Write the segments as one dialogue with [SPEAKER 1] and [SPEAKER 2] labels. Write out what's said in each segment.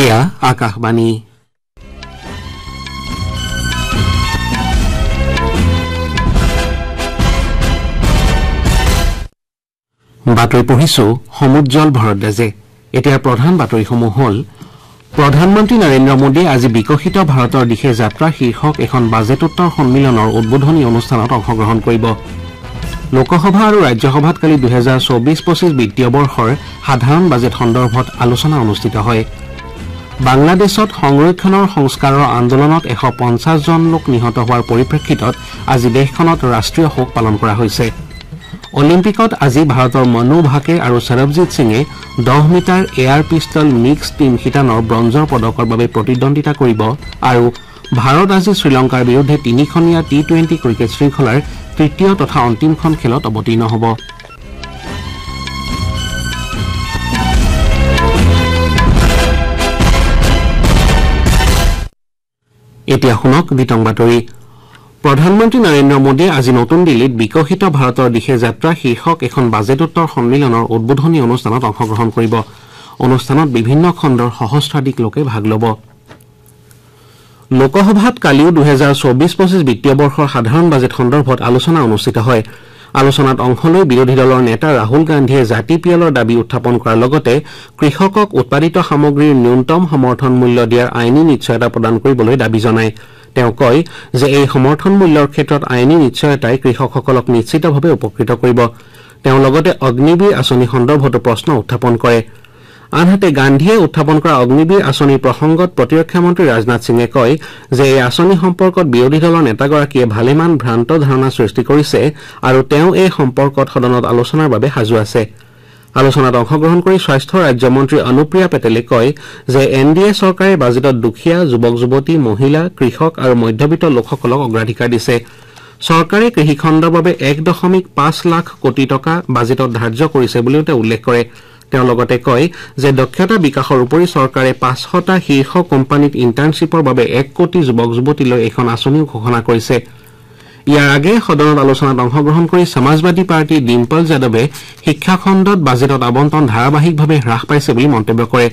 [SPEAKER 1] Ιερεμία Ακαχμανή বাতৰি পঢ়িছো সমুজ্জ্বল ভৰত এতিয়া প্ৰধান বাতৰিসমূহ হ'ল প্ৰধানমন্ত্ৰী নৰেন্দ্ৰ মোদীয়ে আজি বিকশিত ভাৰতৰ দিশে যাত্ৰা শীৰ্ষক এখন বাজেটোত্তৰ সন্মিলনৰ উদ্বোধনী অনুষ্ঠানত অংশগ্ৰহণ কৰিব লোকসভা আৰু ৰাজ্যসভাত কালি দুহেজাৰ চৌবিছ পঁচিছ বিত্তীয় বৰ্ষৰ সাধাৰণ বাজেট সন্দৰ্ভত আলোচনা অনুষ্ঠিত হয় বাংলাদেশত সংৰক্ষণৰ সংস্কাৰৰ আন্দোলনত এশ পঞ্চাছজন লোক নিহত হোৱাৰ পৰিপ্ৰেক্ষিতত আজি দেশখনত ৰাষ্ট্ৰীয় শোক পালন কৰা হৈছে অলিম্পিকত আজি ভাৰতৰ মনু ভাকে আৰু সৰবজিৎ সিঙে দহ metre air pistol mixed team শিতানৰ ব্ৰঞ্জৰ পদকৰ বাবে প্ৰতিদ্বন্দ্বিতা কৰিব আৰু ভাৰত আজি শ্ৰীলংকাৰ বিৰুদ্ধে তিনিখনীয়া টি টুৱেণ্টি ক্ৰিকেট শৃংখলাৰ তৃতীয় তথা অন্তিমখন খেলত অৱতীৰ্ণ হ'ব এতিয়া শুনক বিতং বাতৰি প্ৰধানমন্ত্ৰী নৰেন্দ্ৰ মোদীয়ে আজি নতুন দিল্লীত বিকশিত ভাৰতৰ দিশে যাত্ৰা শীৰ্ষক এখন বাজেটোত্তৰ সন্মিলনৰ উদ্বোধনী অনুষ্ঠানত অংশগ্ৰহণ কৰিব অনুষ্ঠানত বিভিন্ন খণ্ডৰ সহস্ৰাধিক লোকে ভাগ ল'ব লোকসভাত কালিও দুহেজাৰ চৌবিছ পঁচিছ বিত্তীয় বৰ্ষৰ সাধাৰণ বাজেট সন্দৰ্ভত আলোচনা অনুষ্ঠিত হয় আলোচনাত অংশ লৈ বিৰোধী দলৰ নেতা ৰাহুল গান্ধীয়ে জাতি পিয়লৰ দাবী উত্থাপন কৰাৰ লগতে কৃষকক উৎপাদিত সামগ্ৰীৰ ন্যূনতম সমৰ্থন মূল্য দিয়াৰ আইনী নিশ্চয়তা প্ৰদান কৰিবলৈ দাবী জনায় তেওঁ কয় যে এই সমৰ্থন মূল্যৰ ক্ষেত্ৰত আইনী নিশ্চয়তাই কৃষকসকলক নিশ্চিতভাৱে উপকৃত কৰিব তেওঁ লগতে অগ্নিবীৰ আঁচনি সন্দৰ্ভতো প্ৰশ্ন উত্থাপন কৰিছে আনহাতে গান্ধীয়ে উত্থাপন কৰা অগ্নিবীৰ আঁচনিৰ প্ৰসংগত প্ৰতিৰক্ষা মন্ত্ৰী ৰাজনাথ সিঙে কয় যে এই আঁচনি সম্পৰ্কত বিৰোধী দলৰ নেতাগৰাকীয়ে ভালেমান ভ্ৰান্ত ধাৰণা সৃষ্টি কৰিছে আৰু তেওঁ এই সম্পৰ্কত সদনত আলোচনাৰ বাবে সাজু আছে আলোচনাত অংশগ্ৰহণ কৰি স্বাস্থ্য ৰাজ্যমন্ত্ৰী অনুপ্ৰিয়া পেটেলে কয় যে এন ডি এ চৰকাৰে বাজেটত দুখীয়া যুৱক যুৱতী মহিলা কৃষক আৰু মধ্যবিত্ত লোকসকলক অগ্ৰাধিকাৰ দিছে চৰকাৰে কৃষিখণ্ডৰ বাবে এক দশমিক পাঁচ লাখ কোটি টকা বাজেটত ধাৰ্য কৰিছে বুলিও তেওঁ উল্লেখ কৰিছে তেওঁ লগতে কয় যে দক্ষতা বিকাশৰ উপৰি চৰকাৰে পাঁচশটা শীৰ্ষ কোম্পানীত ইণ্টাৰ্ণশ্বিপৰ বাবে এক কোটি যুৱক যুৱতীলৈ এখন আঁচনিও ঘোষণা কৰিছে ইয়াৰ আগেয়ে সদনত আলোচনাত অংশগ্ৰহণ কৰি সমাজবাদী পাৰ্টীৰ ডিম্পল যাদৱে শিক্ষা খণ্ডত বাজেটত আবণ্টন ধাৰাবাহিকভাৱে হ্ৰাস পাইছে বুলি মন্তব্য কৰে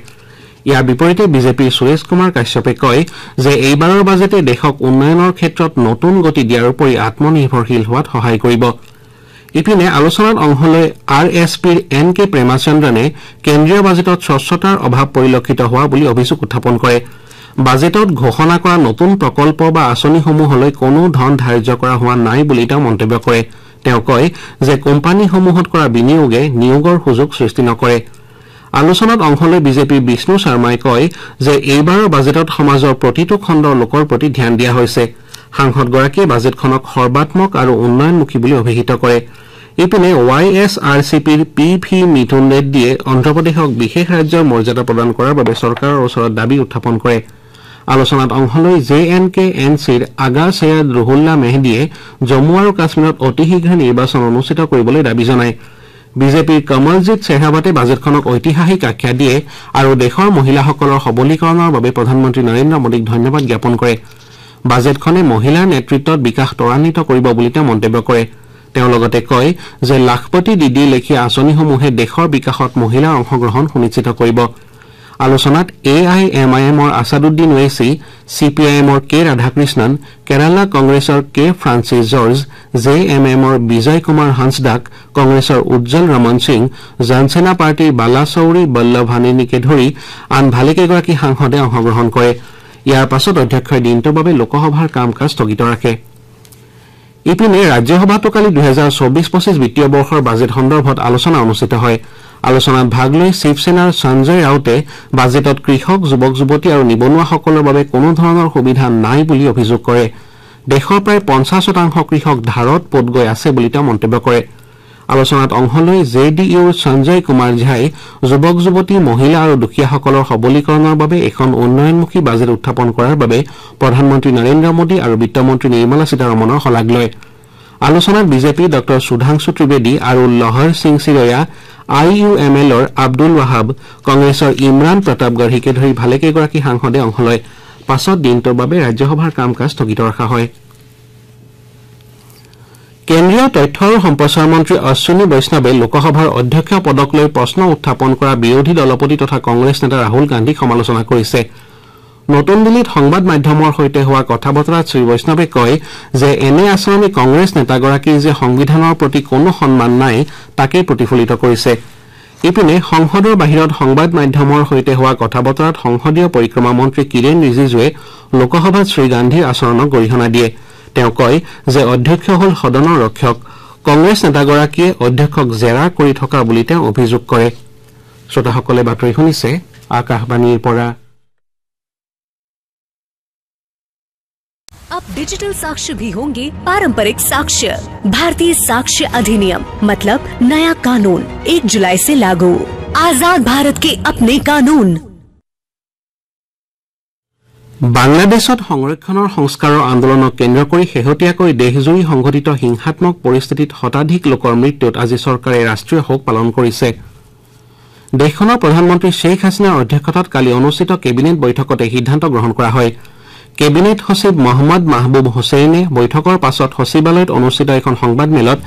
[SPEAKER 1] ইয়াৰ বিপৰীতে বিজেপিৰ সুৰেশ কুমাৰ কাশ্যপে কয় যে এইবাৰৰ বাজেটে দেশক উন্নয়নৰ ক্ষেত্ৰত নতুন গতি দিয়াৰ উপৰি আত্মনিৰ্ভৰশীল হোৱাত সহায় কৰিব ইপিনে আলোচনাত অংশ লৈ আৰ এছ পিৰ এন কে প্ৰেমাচন্দ্ৰনে কেন্দ্ৰীয় বাজেটত স্বচ্ছতাৰ অভাৱ পৰিলক্ষিত হোৱা বুলি অভিযোগ উখাপন কৰে বাজেটত ঘোষণা কৰা নতুন প্ৰকল্প বা আঁচনিসমূহলৈ কোনো ধন ধাৰ্য কৰা হোৱা নাই বুলি তেওঁ মন্তব্য কৰে তেওঁ কয় যে কোম্পানীসমূহত কৰা বিনিয়োগে নিয়োগৰ সুযোগ সৃষ্টি নকৰে আলোচনাত অংশ লৈ বিজেপিৰ বিষ্ণু শৰ্মাই কয় যে এইবাৰৰ বাজেটত সমাজৰ প্ৰতিটো খণ্ডৰ লোকৰ প্ৰতি ধ্যান দিয়া হৈছে সাংসদগৰাকীয়ে বাজেটখনক সৰ্বাম্মক আৰু উন্নয়নমুখী বুলি অভিহিত কৰে ইপিনে ৱাই এছ আৰ চি পিৰ পি ভি মিথুন ৰেড্ডীয়ে অন্ধ্ৰপ্ৰদেশক বিশেষ ৰাজ্যৰ মৰ্যাদা প্ৰদান কৰাৰ বাবে চৰকাৰৰ ওচৰত দাবী উত্থাপন কৰে আলোচনাত অংশ লৈ জে এন কে এন চিৰ আগা চৈয়দ ৰুহুল্লা মেহদীয়ে জম্মু আৰু কাশ্মীৰত অতি শীঘ্ৰে নিৰ্বাচন অনুষ্ঠিত কৰিবলৈ দাবী জনায় বিজেপিৰ কমলজিৎ শ্বেহাৱতে বাজেটখনক ঐতিহাসিক আখ্যা দিয়ে আৰু দেশৰ মহিলাসকলৰ সবলীকৰণৰ বাবে প্ৰধানমন্ত্ৰী নৰেন্দ্ৰ মোদীক ধন্যবাদ জ্ঞাপন কৰে বাজেটখনে মহিলাৰ নেতৃত্বত বিকাশ ত্বৰান্বিত কৰিব বুলি তেওঁ মন্তব্য কৰে তেওঁ লগতে কয় যে লাখপতি দিদীৰ লেখীয়া আঁচনিসমূহে দেশৰ বিকাশত মহিলাৰ অংশগ্ৰহণ সুনিশ্চিত কৰিব আলোচনাত এ আই এম আই এমৰ Asaduddin Owaisi C P I এমৰ কে ৰাধাকৃষ্ণন কেৰালা কংগ্ৰেছৰ K Francis George J M এমৰ বিজয় কুমাৰ হাঞ্চডাক কংগ্ৰেছৰ উজ্জ্বল ৰমন সিং জনসেনা পাৰ্টীৰ বালাচৌৰী বল্লভ হানিনীকে ধৰি আন ভালেকেইগৰাকী সাংসদে অংশগ্ৰহণ কৰে ইয়াৰ পাছত অধ্যক্ষই দিনটোৰ বাবে লোকসভাৰ কাম কাজ স্থগিত ৰাখে ইপিনে ৰাজ্যসভাতো কালি দুহেজাৰ চৌবিছ পঁচিছ বিত্তীয় বৰ্ষৰ বাজেট সন্দৰ্ভত আলোচনা অনুষ্ঠিত হয় আলোচনাত ভাগ লৈ শিৱসেনাৰ সঞ্জয় ৰাউতে বাজেটত কৃষক যুৱক যুৱতী আৰু নিবনুৱাসকলৰ বাবে কোনো ধৰণৰ সুবিধা নাই বুলি অভিযোগ কৰে দেশৰ প্ৰায় পঞ্চাশ শতাংশ কৃষক ধাৰত পোত গৈ আছে বুলি তেওঁ মন্তব্য কৰিছে আলোচনাত অংশ লৈ জে ডি ইউৰ সঞ্জয় কুমাৰ ঝাই যুৱক যুৱতী মহিলা আৰু দুখীয়াসকলৰ সবলীকৰণৰ বাবে এখন উন্নয়নমুখী বাজেট উত্থাপন কৰাৰ বাবে প্ৰধানমন্ত্ৰী নৰেন্দ্ৰ মোদী আৰু বিত্তমন্ত্ৰী নিৰ্মলা সীতাৰমণৰ শলাগ লয় আলোচনাত বিজেপি ডঃ সুধাংশু ত্ৰিবেদী আৰু Lahar Singh Siroya I U M এলৰ আব্দুল ৱাহাব কংগ্ৰেছৰ ইমৰাণ প্ৰতাপ গঢ়িকে ধৰি ভালেকেইগৰাকী সাংসদে অংশ লয় পাছত দিনটোৰ বাবে ৰাজ্যসভাৰ কাম কাজ স্থগিত ৰখা হয় কেন্দ্ৰীয় তথ্য আৰু সম্প্ৰচাৰ মন্ত্ৰী অশ্বিনী বৈষ্ণৱে লোকসভাৰ অধ্যক্ষ পদক লৈ প্ৰশ্ন উত্থাপন কৰা বিৰোধী দলপতি তথা কংগ্ৰেছ নেতা ৰাহুল গান্ধীক সমালোচনা কৰিছে নতুন দিল্লীত সংবাদ মাধ্যমৰ সৈতে হোৱা কথা বতৰাত শ্ৰীবৈষ্ণৱে কয় যে এনে আচৰণে কংগ্ৰেছ নেতাগৰাকীৰ যে সংবিধানৰ প্ৰতি কোনো সন্মান নাই তাকেই প্ৰতিফলিত কৰিছে ইপিনে সংসদৰ বাহিৰত সংবাদ মাধ্যমৰ সৈতে হোৱা কথা বতৰাত সংসদীয় পৰিক্ৰমা মন্ত্ৰী কিৰেণ ৰিজিজুৱে লোকসভাত শ্ৰীগান্ধীৰ আচৰণক গৰিহণা দিয়ে তেওঁ কয় যে অধ্যক্ষ হল সদনৰ ৰক্ষক কংগ্ৰেছ নেতাগৰাকীয়ে অধ্যক্ষক জেৰা কৰি থকা বুলি তেওঁ অভিযোগ কৰে শ্ৰোতাসকলে বাতৰি শুনিছে আকাশবাণীৰ পৰা अब डिजिटल साक्ष्य भी होंगे पारंपरिक साक्ष्य भारतीय साक्ष्य अधिनियम मतलब नया कानून 1 जुलाई से लागू आजाद भारत के अपने कानून বাংলাদেশত সংৰক্ষণৰ সংস্কাৰৰ আন্দোলনক কেন্দ্ৰ কৰি শেহতীয়াকৈ দেশজুৰি সংঘটিত হিংসাম্মক পৰিস্থিতিত শতাধিক লোকৰ মৃত্যুত আজি চৰকাৰে ৰাষ্ট্ৰীয় শোক পালন কৰিছে দেশখনৰ প্ৰধানমন্ত্ৰী শ্বেখ হাছিনাৰ অধ্যক্ষতাত কালি অনুষ্ঠিত কেবিনেট বৈঠকতে সিদ্ধান্ত গ্ৰহণ কৰা হয় কেবিনেট সচিব মহম্মদ মাহবুব হুছেইনে বৈঠকৰ পাছত সচিবালয়ত অনুষ্ঠিত এখন সংবাদমেলত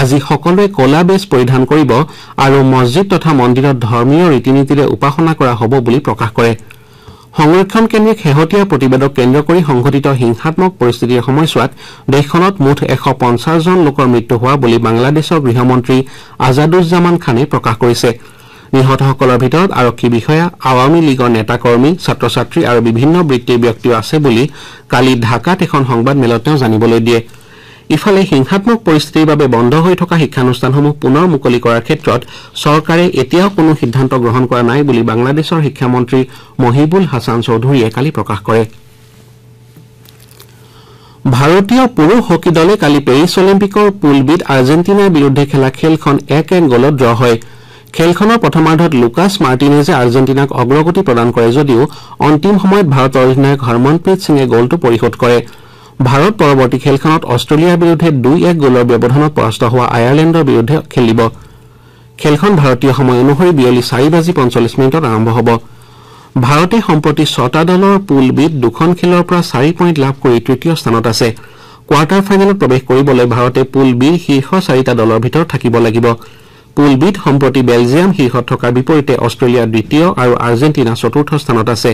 [SPEAKER 1] আজি সকলোৱে কলা বেজ পৰিধান কৰিব আৰু মছজিদ তথা মন্দিৰত ধৰ্মীয় ৰীতি নীতিৰে উপাসনা কৰা হ'ব বুলি প্ৰকাশ কৰিছে সংৰক্ষণ কেন্দ্ৰিক শেহতীয়া প্ৰতিবেদক কেন্দ্ৰ কৰি সংঘটিত হিংসামক পৰিস্থিতিৰ সময়ছোৱাত দেশখনত মুঠ এশ পঞ্চাছজন লোকৰ মৃত্যু হোৱা বুলি বাংলাদেশৰ গৃহমন্ত্ৰী আজাদুজ্জামান খানে প্ৰকাশ কৰিছে নিহতসকলৰ ভিতৰত আৰক্ষী বিষয়া আৱামী লীগৰ নেতা কৰ্মী ছাত্ৰ ছাত্ৰী আৰু বিভিন্ন বৃত্তিৰ ব্যক্তিও আছে বুলি কালি ঢাকাত এখন সংবাদমেলত তেওঁ জানিবলৈ দিয়ে ইফালে হিংসাত্মক পৰিস্থিতিৰ বাবে বন্ধ হৈ থকা শিক্ষানুষ্ঠানসমূহ পুনৰ মুকলি কৰাৰ ক্ষেত্ৰত চৰকাৰে এতিয়াও কোনো সিদ্ধান্ত গ্ৰহণ কৰা নাই বুলি বাংলাদেশৰ শিক্ষামন্ত্ৰী মহিবুল হাছান চৌধুৰীয়ে কালি প্ৰকাশ কৰে ভাৰতীয় পুৰুষ হকী দলে কালি পেৰিছ অলিম্পিকৰ পুলবিত আৰ্জেণ্টিনাৰ বিৰুদ্ধে খেলা খেলখন এক এক গলত ড্ৰ হয় খেলখনৰ প্ৰথমাৰ্ধত লুকাছ মাৰ্টিনেজে আৰ্জেণ্টিনাক অগ্ৰগতি প্ৰদান কৰে যদিও অন্তিম সময়ত ভাৰতৰ অধিনায়ক হৰমনপ্ৰীত সিঙে গলটো পৰিশোধ কৰিছে ভাৰত পৰৱৰ্তী খেলখনত অট্টেলিয়াৰ বিৰুদ্ধে দুই এক গ'লৰ ব্যৱধানত পৰাস্ত হোৱা আয়াৰলেণ্ডৰ বিৰুদ্ধে খেলিব খেলখন ভাৰতীয় সময় অনুসৰি বিয়লি চাৰি বাজি পঞ্চল্লিছ মিনিটত আৰম্ভ হ'ব ভাৰতে সম্প্ৰতি ছটা দলৰ পুল বিত দুখন খেলৰ পৰা চাৰি পইণ্ট লাভ কৰি তৃতীয় স্থানত আছে কোৱাৰ্টাৰ ফাইনেলত প্ৰৱেশ কৰিবলৈ ভাৰতে পুল বিৰ শীৰ্ষ চাৰিটা দলৰ ভিতৰত থাকিব লাগিব পুল বিত সম্প্ৰতি বেলজিয়াম শীৰ্ষত থকাৰ বিপৰীতে অট্টেলিয়া দ্বিতীয় আৰু আৰ্জেণ্টিনা চতুৰ্থ স্থানত আছে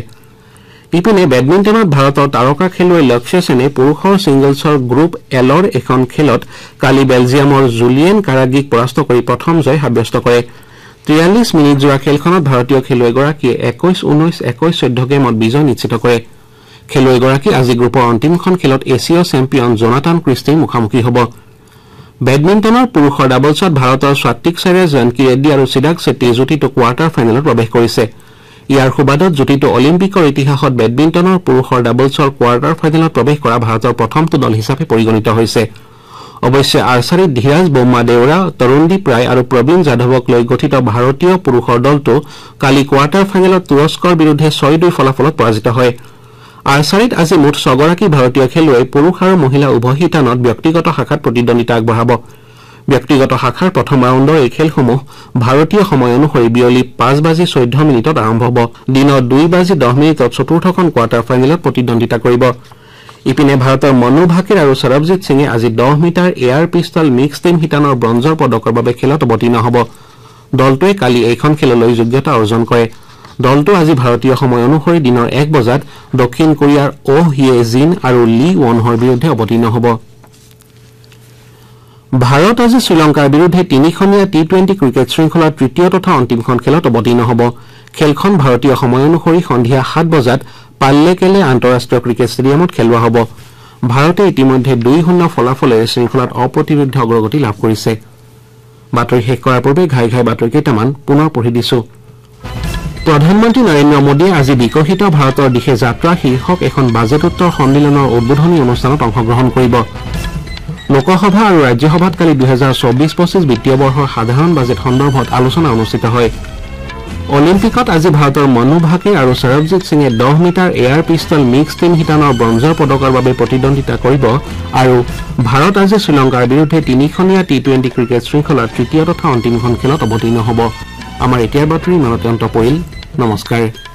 [SPEAKER 1] ইপিনে বেডমিণ্টনত ভাৰতৰ তাৰকা খেলুৱৈ লক্ষ্য সেনে পুৰুষৰ ছিংগলছৰ গ্ৰুপ এলৰ এখন খেলত কালি বেলজিয়ামৰ জুলিয়েন কাৰাগীক পৰাস্ত কৰি প্ৰথম জয় সাব্যস্ত কৰে তিয়াল্লিছ মিনিট যোৱা খেলখনত ভাৰতীয় খেলুৱৈগৰাকীয়ে একৈশ ঊনৈশ একৈশ চৈধ্য গেমত বিজয় নিশ্চিত কৰে খেলুৱৈগৰাকী আজি গ্ৰুপৰ অন্তিমখন খেলত এছীয় চেম্পিয়ন জনাতান ক্ৰিষ্টিৰ মুখামুখি হ'ব বেডমিণ্টনৰ পুৰুষৰ ডাবলছত ভাৰতৰ স্বাত্বিক ছাইৰাজ জানকী ৰেড্ডী আৰু চিদাক ছেট্টীৰ যুটিটো কোৱাৰ্টাৰ ফাইনেলত প্ৰৱেশ কৰিছে ইয়াৰ সুবাদত যুটীটো অলিম্পিকৰ ইতিহাসত বেডমিণ্টনৰ পুৰুষৰ ডাবলছৰ কোৱাৰ্টাৰ ফাইনেলত প্ৰৱেশ কৰা ভাৰতৰ প্ৰথমটো দল হিচাপে পৰিগণিত হৈছে অৱশ্যে আৰ্চাৰীত ধীৰাজ বোম্মা দেউৰা তৰুণদীপ ৰায় আৰু প্ৰবীণ যাদৱক লৈ গঠিত ভাৰতীয় পুৰুষৰ দলটো কালি কোৱাৰ্টাৰ ফাইনেলত তুৰস্কৰ বিৰুদ্ধে ছয় দুই ফলাফলত পৰাজিত হয় আৰ্চাৰীত আজি মুঠ ছগৰাকী ভাৰতীয় খেলুৱৈ পুৰুষ আৰু মহিলা উভয় শিতানত ব্যক্তিগত শাখাত প্ৰতিদ্বন্দ্বিতা আগবঢ়াব ব্যক্তিগত শাখাৰ প্ৰথম ৰাউণ্ডৰ এই খেলসমূহ ভাৰতীয় সময় অনুসৰি বিয়লি পাঁচ বাজি চৈধ্য মিনিটত আৰম্ভ হ'ব দিনৰ দুই বাজি দহ মিনিটত চতুৰ্থখন কোৱাৰ্টাৰ ফাইনেলত প্ৰতিদ্বন্দ্বিতা কৰিব ইপিনে ভাৰতৰ মনু ভাকিৰ আৰু সৰবজিৎ সিঙে আজি দহ metre air pistol mix team শিতানৰ ব্ৰঞ্জৰ পদকৰ বাবে খেলত অৱতীৰ্ণ হ'ব দলটোৱে কালি এইখন খেললৈ যোগ্যতা অৰ্জন কৰে দলটো আজি ভাৰতীয় সময় অনুসৰি দিনৰ এক বজাত দক্ষিণ কোৰিয়াৰ অহ হিয়ে জিন আৰু লি ৱনহৰ বিৰুদ্ধে অৱতীৰ্ণ হ'ব ভাৰত আজি শ্ৰীলংকাৰ বিৰুদ্ধে তিনিখনীয়া টি টুৱেণ্টি ক্ৰিকেট শৃংখলাৰ তৃতীয় তথা অন্তিমখন খেলত অৱতীৰ্ণ হ'ব খেলখন ভাৰতীয় সময় অনুসৰি সন্ধিয়া সাত বজাত পাল্লেকেলে আন্তঃৰাষ্ট্ৰীয় ক্ৰিকেট ষ্টেডিয়ামত খেলোৱা হ'ব ভাৰতে ইতিমধ্যে দুই শূন্য ফলাফলেৰে শৃংখলাত অপ্ৰতিৰোধ অগ্ৰগতি লাভ কৰিছে বাতৰি শেষ কৰাৰ পূৰ্বে ঘাই ঘাই বাতৰি কেইটামান পুনৰ পঢ়ি দিছো প্ৰধানমন্ত্ৰী নৰেন্দ্ৰ মোদীয়ে আজি বিকশিত ভাৰতৰ দিশে যাত্ৰা শীৰ্ষক এখন বাজেটোত্তৰ সন্মিলনৰ উদ্বোধনী অনুষ্ঠানত অংশগ্ৰহণ কৰিব লোকসভা আৰু ৰাজ্যসভাত কালি দুহেজাৰ চৌবিছ পঁচিছ বিত্তীয় বৰ্ষৰ সাধাৰণ বাজেট সন্দৰ্ভত আলোচনা অনুষ্ঠিত হয় অলিম্পিকত আজি ভাৰতৰ মনু ভাকে আৰু সৰবজিৎ সিঙে দহ metre air pistol mix team শিতানৰ ব্ৰঞ্জৰ পদকৰ বাবে প্ৰতিদ্বন্দ্বিতা কৰিব আৰু ভাৰত আজি শ্ৰীলংকাৰ বিৰুদ্ধে তিনিখনীয়া টি টুৱেণ্টি ক্ৰিকেট শৃংখলাৰ তৃতীয় তথা অন্তিমখন খেলত অৱতীৰ্ণ হ'ব আমাৰ এতিয়াৰ বাতৰি ইমানতে পৰিল নমস্কাৰ